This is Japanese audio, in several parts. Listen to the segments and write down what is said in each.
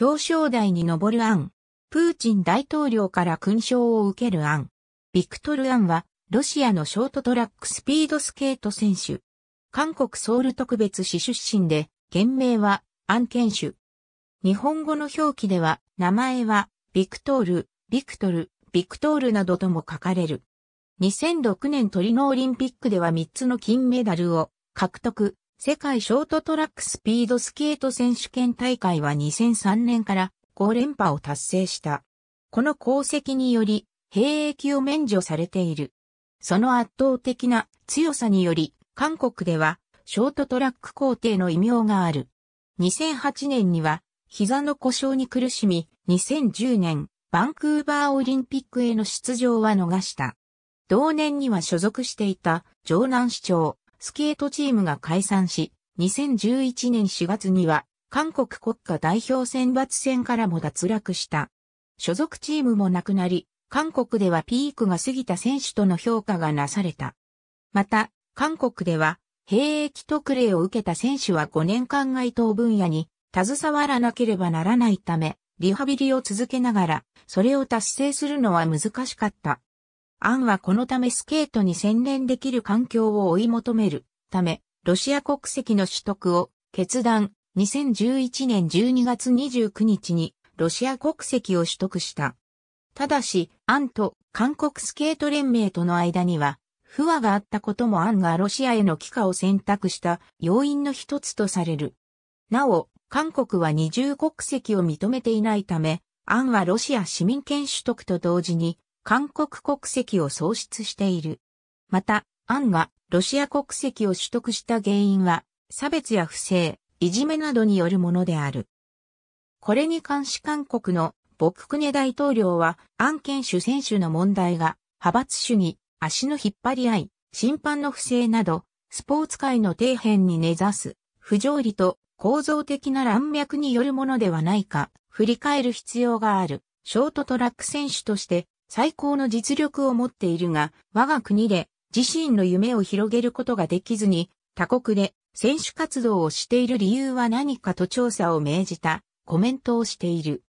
表彰台に上る案。プーチン大統領から勲章を受ける案。ビクトル案は、ロシアのショートトラックスピードスケート選手。韓国ソウル特別市出身で、県名は、アン県種。日本語の表記では、名前は、ビクトール、ビクトル、ビクトールなどとも書かれる。2006年トリノオリンピックでは3つの金メダルを獲得、世界ショートトラックスピードスケート選手権大会は2003年から5連覇を達成した。この功績により、兵役を免除されている。その圧倒的な強さにより、韓国ではショートトラック皇帝の異名がある。2008年には膝の故障に苦しみ、2010年バンクーバーオリンピックへの出場は逃した。同年には所属していた城南市長、スケートチームが解散し、2011年4月には、韓国国家代表選抜戦からも脱落した。所属チームもなくなり、韓国ではピークが過ぎた選手との評価がなされた。また、韓国では、兵役特例を受けた選手は5年間該当分野に携わらなければならないため、リハビリを続けながら、それを達成するのは難しかった。アンはこのためスケートに専念できる環境を追い求めるため、ロシア国籍の取得を決断。2011年12月29日にロシア国籍を取得した。ただし、アンと韓国スケート連盟との間には不和があったこともアンがロシアへの帰化を選択した要因の一つとされる。なお、韓国は二重国籍を認めていないため、アンはロシア市民権取得と同時に韓国国籍を喪失している。また、アンがロシア国籍を取得した原因は、差別や不正、いじめなどによるものである。これに関し韓国のボククネ大統領は、アン県主選手の問題が、派閥主義、足の引っ張り合い、審判の不正など、スポーツ界の底辺に根ざす、不条理と構造的な乱脈によるものではないか、振り返る必要がある、ショートトラック選手として、最高の実力を持っているが、我が国で自身の夢を広げることができずに、他国で選手活動をしている理由は何かと調査を命じたコメントをしている。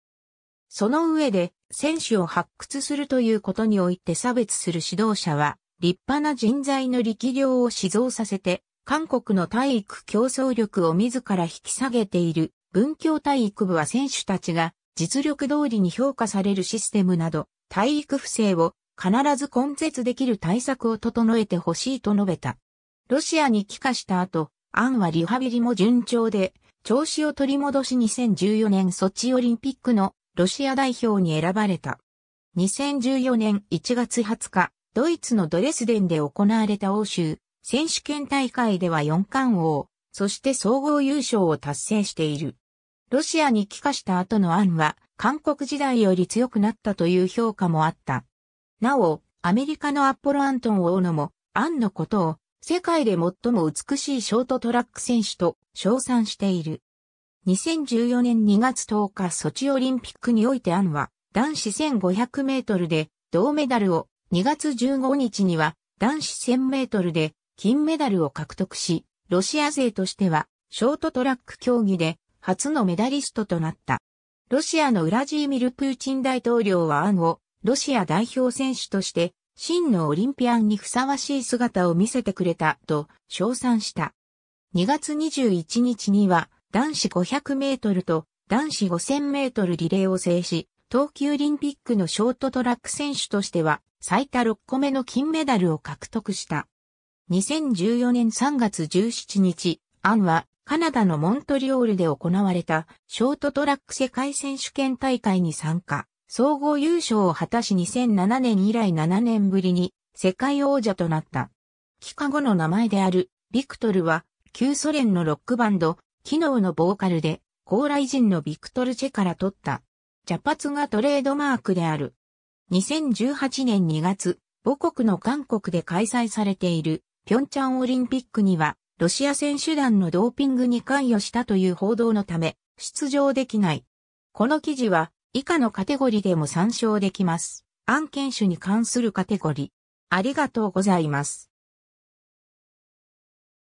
その上で、選手を発掘するということにおいて差別する指導者は、立派な人材の力量を指導させて、韓国の体育競争力を自ら引き下げている、文教体育部は選手たちが実力通りに評価されるシステムなど、体育不正を必ず根絶できる対策を整えてほしいと述べた。ロシアに帰化した後、アンはリハビリも順調で、調子を取り戻し2014年ソチオリンピックのロシア代表に選ばれた。2014年1月20日、ドイツのドレスデンで行われた欧州選手権大会では4冠王、そして総合優勝を達成している。ロシアに帰化した後のアンは、韓国時代より強くなったという評価もあった。なお、アメリカのアポロ・アントン・オーノも、アンのことを、世界で最も美しいショートトラック選手と称賛している。2014年2月10日ソチオリンピックにおいてアンは男子1500メートルで銅メダルを2月15日には男子1000メートルで金メダルを獲得し、ロシア勢としてはショートトラック競技で初のメダリストとなった。ロシアのウラジーミル・プーチン大統領はアンをロシア代表選手として真のオリンピアンにふさわしい姿を見せてくれたと称賛した。2月21日には男子500メートルと男子5000メートルリレーを制し、東急オリンピックのショートトラック選手としては最多6個目の金メダルを獲得した。2014年3月17日、アンはカナダのモントリオールで行われたショートトラック世界選手権大会に参加、総合優勝を果たし2007年以来7年ぶりに世界王者となった。帰化後の名前であるビクトルは旧ソ連のロックバンド、機能のボーカルで、高麗人のビクトル・チェから取った、茶髪がトレードマークである。2018年2月、母国の韓国で開催されている、ピョンチャンオリンピックには、ロシア選手団のドーピングに関与したという報道のため、出場できない。この記事は、以下のカテゴリでも参照できます。案件種に関するカテゴリ。ありがとうございます。